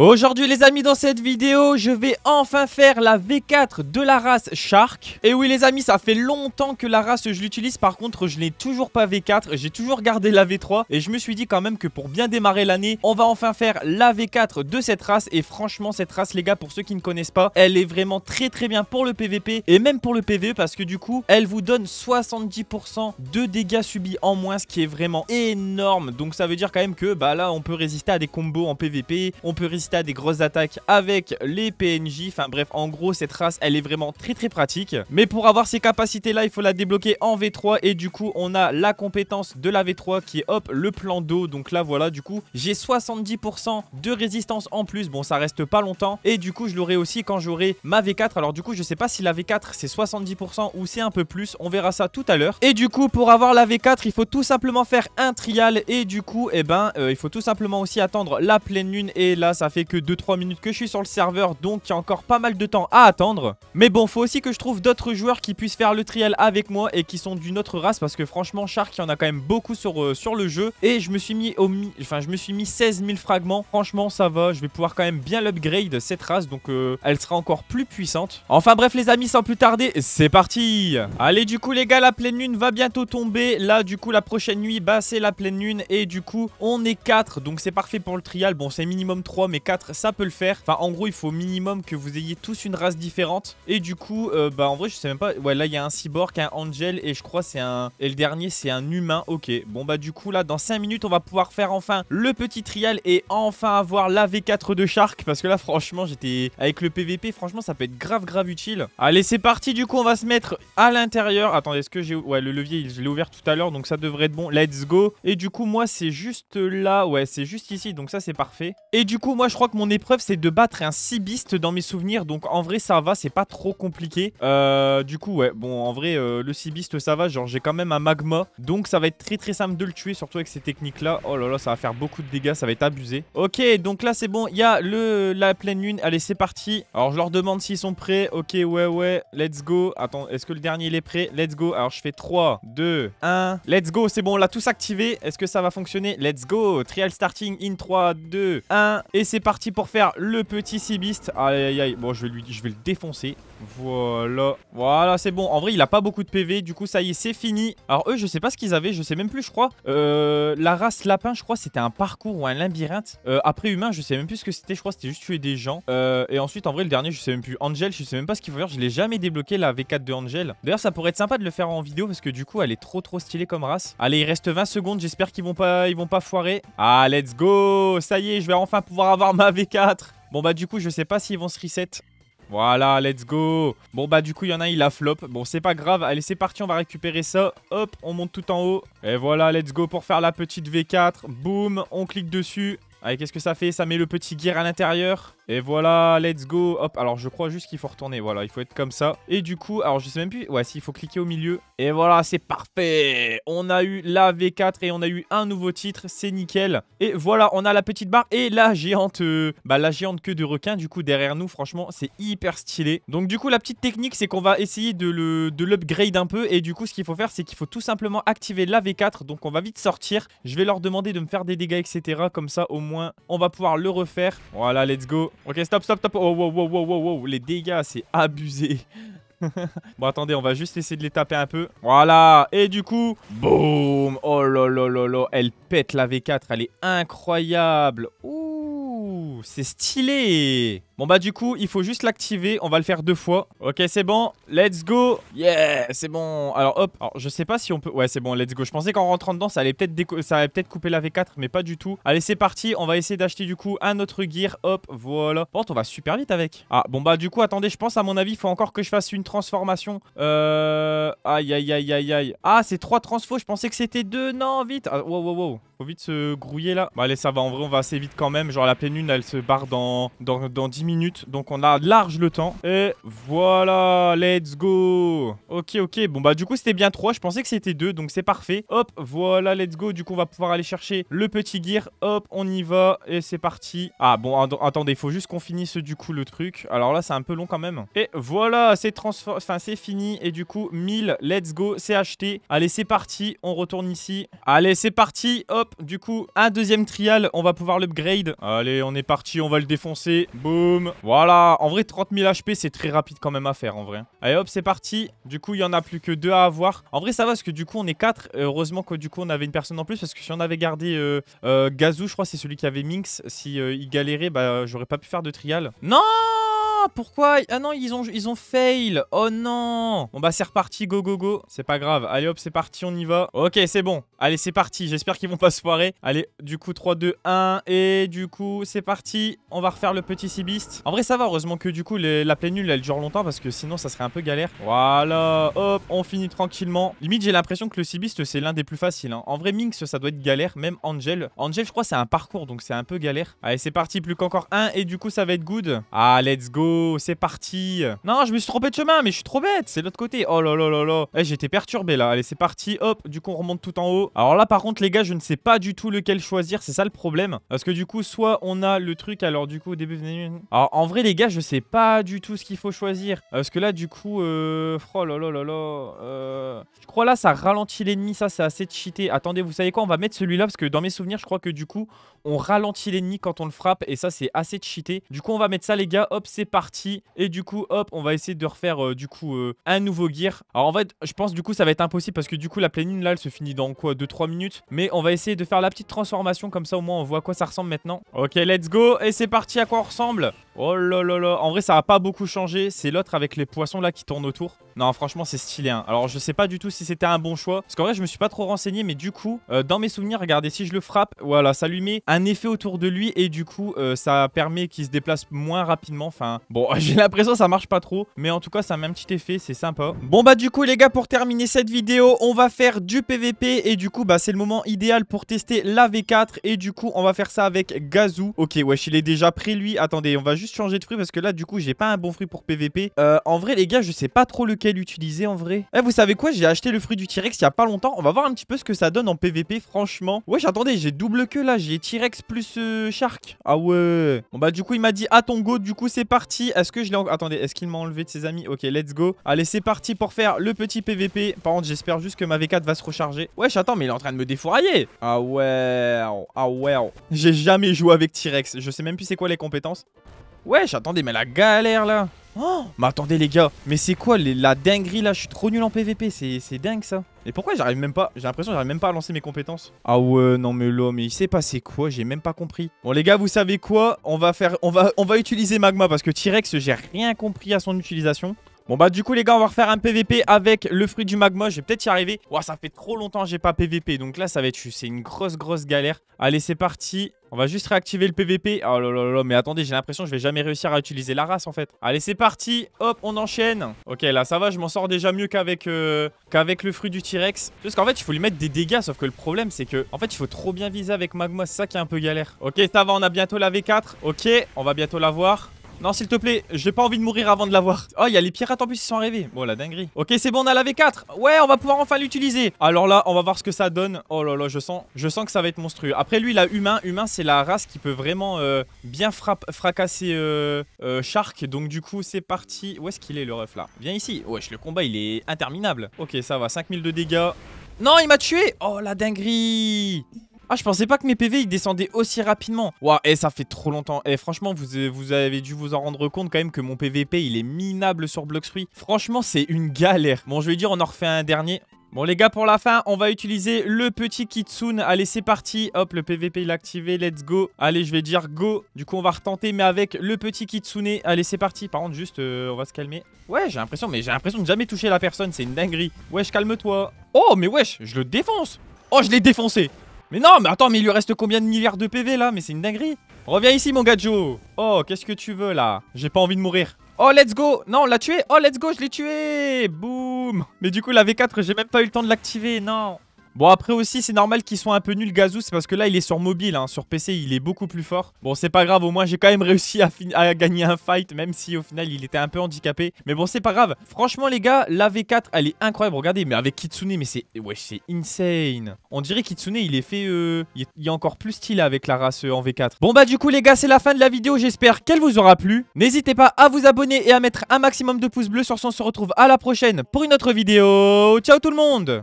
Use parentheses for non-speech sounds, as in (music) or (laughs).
Aujourd'hui les amis dans cette vidéo je vais enfin faire la V4 de la race Shark Et oui les amis ça fait longtemps que la race je l'utilise par contre je n'ai toujours pas V4 J'ai toujours gardé la V3 et je me suis dit quand même que pour bien démarrer l'année On va enfin faire la V4 de cette race et franchement cette race les gars pour ceux qui ne connaissent pas Elle est vraiment très très bien pour le PVP et même pour le PVE parce que du coup elle vous donne 70% de dégâts subis en moins ce qui est vraiment énorme Donc ça veut dire quand même que bah là on peut résister à des combos en PVP On peut résister à des grosses attaques avec les PNJ. Enfin bref, en gros, cette race, elle est vraiment très très pratique. Mais pour avoir ces capacités-là, il faut la débloquer en V3 et du coup, on a la compétence de la V3 qui est hop, le plan d'eau. Donc là, voilà, du coup, j'ai 70% de résistance en plus. Bon, ça reste pas longtemps. Et du coup, je l'aurai aussi quand j'aurai ma V4. Alors du coup, je sais pas si la V4 c'est 70% ou c'est un peu plus. On verra ça tout à l'heure. Et du coup, pour avoir la V4, il faut tout simplement faire un trial. Et du coup, et eh ben, euh, il faut tout simplement aussi attendre la pleine lune. Et là, ça fait que 2-3 minutes que je suis sur le serveur, donc il y a encore pas mal de temps à attendre. Mais bon, faut aussi que je trouve d'autres joueurs qui puissent faire le trial avec moi et qui sont d'une autre race, parce que franchement, Shark, il y en a quand même beaucoup sur, euh, sur le jeu. Et je me suis mis au mi enfin, je me suis mis 16 000 fragments. Franchement, ça va, je vais pouvoir quand même bien l'upgrade, cette race, donc euh, elle sera encore plus puissante. Enfin bref, les amis, sans plus tarder, c'est parti Allez, du coup, les gars, la pleine lune va bientôt tomber. Là, du coup, la prochaine nuit, bah, c'est la pleine lune, et du coup, on est 4, donc c'est parfait pour le trial. Bon, c'est minimum 3, mais 4 ça peut le faire. Enfin en gros il faut minimum que vous ayez tous une race différente. Et du coup euh, bah en vrai je sais même pas. Ouais là il y a un cyborg, un angel et je crois c'est un... Et le dernier c'est un humain. Ok bon bah du coup là dans 5 minutes on va pouvoir faire enfin le petit trial et enfin avoir la V4 de Shark. Parce que là franchement j'étais avec le PVP franchement ça peut être grave grave utile. Allez c'est parti du coup on va se mettre à l'intérieur. Attendez est-ce que j'ai... Ouais le levier je l'ai ouvert tout à l'heure donc ça devrait être bon. Let's go. Et du coup moi c'est juste là. Ouais c'est juste ici donc ça c'est parfait. Et du coup moi je crois que mon épreuve c'est de battre un sibiste dans mes souvenirs. Donc en vrai ça va, c'est pas trop compliqué. Euh, du coup ouais, bon en vrai euh, le sibiste ça va, genre j'ai quand même un magma. Donc ça va être très très simple de le tuer, surtout avec ces techniques là. Oh là là, ça va faire beaucoup de dégâts, ça va être abusé. Ok, donc là c'est bon, il y a le, la pleine lune. Allez c'est parti. Alors je leur demande s'ils sont prêts. Ok ouais ouais, let's go. Attends, est-ce que le dernier il est prêt Let's go. Alors je fais 3, 2, 1. Let's go, c'est bon, on l'a tous activé. Est-ce que ça va fonctionner Let's go. Trial starting in 3, 2, 1. Et c'est parti pour faire le petit cibiste Aïe, aïe, aïe. Bon, je vais, lui, je vais le défoncer. Voilà. Voilà, c'est bon. En vrai, il a pas beaucoup de PV. Du coup, ça y est, c'est fini. Alors, eux, je sais pas ce qu'ils avaient. Je sais même plus, je crois. Euh, la race lapin, je crois, c'était un parcours ou un labyrinthe. Euh, après humain, je sais même plus ce que c'était. Je crois c'était juste tuer des gens. Euh, et ensuite, en vrai, le dernier, je sais même plus. Angel, je sais même pas ce qu'il faut faire. Je l'ai jamais débloqué, la V4 de Angel. D'ailleurs, ça pourrait être sympa de le faire en vidéo parce que du coup, elle est trop, trop stylée comme race. Allez, il reste 20 secondes. J'espère qu'ils vont pas, ils vont pas foirer. Ah, let's go. Ça y est, je vais enfin pouvoir avoir Ma V4. Bon, bah, du coup, je sais pas s'ils vont se reset. Voilà, let's go Bon bah du coup il y en a il a flop Bon c'est pas grave, allez c'est parti on va récupérer ça Hop, on monte tout en haut Et voilà, let's go pour faire la petite V4 Boum, on clique dessus Allez qu'est-ce que ça fait Ça met le petit gear à l'intérieur et voilà, let's go. Hop, alors je crois juste qu'il faut retourner. Voilà, il faut être comme ça. Et du coup, alors je sais même plus. Ouais, il faut cliquer au milieu. Et voilà, c'est parfait. On a eu la V4 et on a eu un nouveau titre. C'est nickel. Et voilà, on a la petite barre et la géante. bah, la géante queue de requin, du coup, derrière nous. Franchement, c'est hyper stylé. Donc, du coup, la petite technique, c'est qu'on va essayer de l'upgrade de un peu. Et du coup, ce qu'il faut faire, c'est qu'il faut tout simplement activer la V4. Donc, on va vite sortir. Je vais leur demander de me faire des dégâts, etc. Comme ça, au moins, on va pouvoir le refaire. Voilà, let's go. Ok, stop, stop, stop. Oh, wow, wow, wow, wow, Les dégâts, c'est abusé. (laughs) bon, attendez, on va juste essayer de les taper un peu. Voilà. Et du coup, boum. Oh là là là là. Elle pète la V4. Elle est incroyable. Ouh, c'est stylé. Bon bah du coup il faut juste l'activer On va le faire deux fois Ok c'est bon Let's go Yeah C'est bon Alors hop Alors je sais pas si on peut Ouais c'est bon let's go Je pensais qu'en rentrant dedans ça allait peut-être ça allait peut-être couper la V4 Mais pas du tout Allez c'est parti On va essayer d'acheter du coup un autre gear Hop voilà Bon on va super vite avec Ah bon bah du coup attendez Je pense à mon avis il faut encore que je fasse une transformation Euh... Aïe aïe aïe aïe aïe Ah c'est trois transfos Je pensais que c'était deux Non vite ah, Wow wow wow Faut vite se grouiller là Bah allez ça va en vrai on va assez vite quand même Genre la pleine lune elle se barre dans, dans, dans minutes. Donc on a large le temps. Et voilà, let's go. Ok, ok. Bon, bah du coup, c'était bien 3. Je pensais que c'était 2, donc c'est parfait. Hop, voilà, let's go. Du coup, on va pouvoir aller chercher le petit gear. Hop, on y va. Et c'est parti. Ah, bon, attendez, il faut juste qu'on finisse du coup le truc. Alors là, c'est un peu long quand même. Et voilà, c'est enfin, fini. Et du coup, 1000, let's go, c'est acheté. Allez, c'est parti. On retourne ici. Allez, c'est parti. Hop, du coup, un deuxième trial. On va pouvoir l'upgrade. Allez, on est parti. On va le défoncer. Boum. Voilà. En vrai, 30 000 HP, c'est très rapide quand même à faire en vrai. Allez hop, c'est parti. Du coup, il y en a plus que deux à avoir. En vrai, ça va parce que du coup, on est quatre. Euh, heureusement que du coup, on avait une personne en plus parce que si on avait gardé euh, euh, Gazou, je crois, c'est celui qui avait Minx. Si il galérait, bah, j'aurais pas pu faire de trial. Non pourquoi Ah non, ils ont, ils ont fail. Oh non. Bon bah c'est reparti, go go go. C'est pas grave. Allez hop, c'est parti, on y va. Ok, c'est bon. Allez, c'est parti. J'espère qu'ils vont pas se foirer. Allez, du coup 3, 2, 1 et du coup c'est parti. On va refaire le petit Sibiste En vrai ça va, heureusement que du coup la plaie nulle elle dure longtemps parce que sinon ça serait un peu galère. Voilà, hop, on finit tranquillement. Limite j'ai l'impression que le Sibiste c'est l'un des plus faciles. Hein. En vrai Minx ça doit être galère, même Angel. Angel je crois c'est un parcours donc c'est un peu galère. Allez c'est parti, plus qu'encore un et du coup ça va être good. Ah let's go c'est parti. Non, je me suis trompé de chemin, mais je suis trop bête. C'est l'autre côté. Oh là là là là. Eh, j'étais perturbé là. Allez, c'est parti. Hop, du coup, on remonte tout en haut. Alors là, par contre, les gars, je ne sais pas du tout lequel choisir. C'est ça le problème. Parce que du coup, soit on a le truc. Alors du coup, au début, Alors en vrai, les gars, je sais pas du tout ce qu'il faut choisir. Parce que là, du coup, euh... oh là là là là. Euh, je crois là, ça ralentit l'ennemi. Ça, c'est assez cheaté. Attendez, vous savez quoi On va mettre celui-là parce que dans mes souvenirs, je crois que du coup, on ralentit l'ennemi quand on le frappe. Et ça, c'est assez cheaté. Du coup, on va mettre ça, les gars. Hop, c'est parti. Et du coup, hop, on va essayer de refaire euh, du coup euh, un nouveau gear. Alors en fait, je pense du coup ça va être impossible parce que du coup la planning là, elle se finit dans quoi 2-3 minutes. Mais on va essayer de faire la petite transformation comme ça au moins on voit à quoi ça ressemble maintenant. Ok, let's go. Et c'est parti à quoi on ressemble Oh là là là, en vrai ça a pas beaucoup changé, c'est l'autre avec les poissons là qui tournent autour. Non franchement c'est stylé hein. Alors je sais pas du tout si c'était un bon choix, parce qu'en vrai je me suis pas trop renseigné, mais du coup euh, dans mes souvenirs, regardez si je le frappe, voilà ça lui met un effet autour de lui et du coup euh, ça permet qu'il se déplace moins rapidement, enfin bon (laughs) j'ai l'impression ça marche pas trop, mais en tout cas ça met un petit effet, c'est sympa. Bon bah du coup les gars pour terminer cette vidéo, on va faire du PVP et du coup bah c'est le moment idéal pour tester la V4 et du coup on va faire ça avec Gazou. Ok wesh il est déjà prêt lui, attendez on va juste changer de fruit parce que là, du coup, j'ai pas un bon fruit pour PVP. Euh, en vrai, les gars, je sais pas trop lequel utiliser en vrai. Eh, vous savez quoi J'ai acheté le fruit du T-Rex il y a pas longtemps. On va voir un petit peu ce que ça donne en PVP, franchement. Ouais, j'attendais j'ai double queue là. J'ai T-Rex plus euh, Shark. Ah ouais. Bon, bah, du coup, il m'a dit à ah, ton go. Du coup, c'est parti. Est-ce que je l'ai Attendez, est-ce qu'il m'a enlevé de ses amis Ok, let's go. Allez, c'est parti pour faire le petit PVP. Par contre, j'espère juste que ma V4 va se recharger. ouais j'attends mais il est en train de me défourailler. Ah ouais. Oh, ah ouais. Oh. J'ai jamais joué avec T-Rex. Je sais même plus c'est quoi les compétences. Wesh, attendez, mais la galère là Oh Mais attendez les gars, mais c'est quoi la dinguerie là Je suis trop nul en PVP, c'est dingue ça. Et pourquoi j'arrive même pas J'ai l'impression que j'arrive même pas à lancer mes compétences. Ah ouais, non mais là, mais il pas c'est quoi J'ai même pas compris. Bon les gars, vous savez quoi On va faire, on va, on va utiliser Magma parce que T-Rex, j'ai rien compris à son utilisation. Bon bah du coup les gars on va refaire un PVP avec le fruit du magma Je vais peut-être y arriver Ouah ça fait trop longtemps que j'ai pas PVP Donc là ça va être c'est une grosse grosse galère Allez c'est parti on va juste réactiver le PVP. Oh là là là, mais attendez, j'ai l'impression que je vais jamais réussir à utiliser la race en fait. Allez, c'est parti. Hop, on enchaîne. Ok, là ça va, je m'en sors déjà mieux qu'avec euh, qu'avec le fruit du T-Rex. Parce qu'en fait, il faut lui mettre des dégâts, sauf que le problème c'est que en fait, il faut trop bien viser avec Magma, c'est ça qui est un peu galère. Ok, ça va, on a bientôt la V4. Ok, on va bientôt la voir. Non, s'il te plaît, j'ai pas envie de mourir avant de l'avoir. Oh, il y a les pirates en plus, ils sont arrivés. Bon, la dinguerie. Ok, c'est bon, on a la V4. Ouais, on va pouvoir enfin l'utiliser. Alors là, on va voir ce que ça donne. Oh là là, je sens, je sens que ça va être monstrueux. Après, lui, là, humain. Humain, c'est la race qui peut vraiment euh, bien fracasser euh, euh, Shark. Donc, du coup, c'est parti. Où est-ce qu'il est, le ref, là Viens ici. Wesh, le combat, il est interminable. Ok, ça va. 5000 de dégâts. Non, il m'a tué Oh, la dinguerie ah, je pensais pas que mes PV, ils descendaient aussi rapidement. Waouh, et eh, ça fait trop longtemps. Et eh, franchement, vous, euh, vous avez dû vous en rendre compte quand même que mon PVP, il est minable sur Bloxfruits Franchement, c'est une galère. Bon, je vais dire, on en refait un dernier. Bon les gars pour la fin on va utiliser le petit Kitsune Allez c'est parti hop le PVP il est activé let's go Allez je vais dire go Du coup on va retenter mais avec le petit Kitsune Allez c'est parti par contre juste euh, on va se calmer Ouais j'ai l'impression mais j'ai l'impression de jamais toucher la personne c'est une dinguerie Wesh calme toi Oh mais wesh je le défonce Oh je l'ai défoncé mais non, mais attends, mais il lui reste combien de milliards de PV là Mais c'est une dinguerie. Reviens ici, mon gajo Oh, qu'est-ce que tu veux là J'ai pas envie de mourir. Oh, let's go Non, on l'a tué Oh, let's go, je l'ai tué Boum Mais du coup, la V4, j'ai même pas eu le temps de l'activer, non Bon, après aussi, c'est normal qu'ils soient un peu nuls, Gazou. C'est parce que là, il est sur mobile. Hein. Sur PC, il est beaucoup plus fort. Bon, c'est pas grave. Au moins, j'ai quand même réussi à, gagner un fight. Même si au final, il était un peu handicapé. Mais bon, c'est pas grave. Franchement, les gars, la V4, elle est incroyable. Regardez, mais avec Kitsune, mais c'est. Ouais, c'est insane. On dirait Kitsune, il est fait. Euh, il Il est encore plus stylé avec la race euh, en V4. Bon, bah, du coup, les gars, c'est la fin de la vidéo. J'espère qu'elle vous aura plu. N'hésitez pas à vous abonner et à mettre un maximum de pouces bleus. Sur ce, on se retrouve à la prochaine pour une autre vidéo. Ciao tout le monde!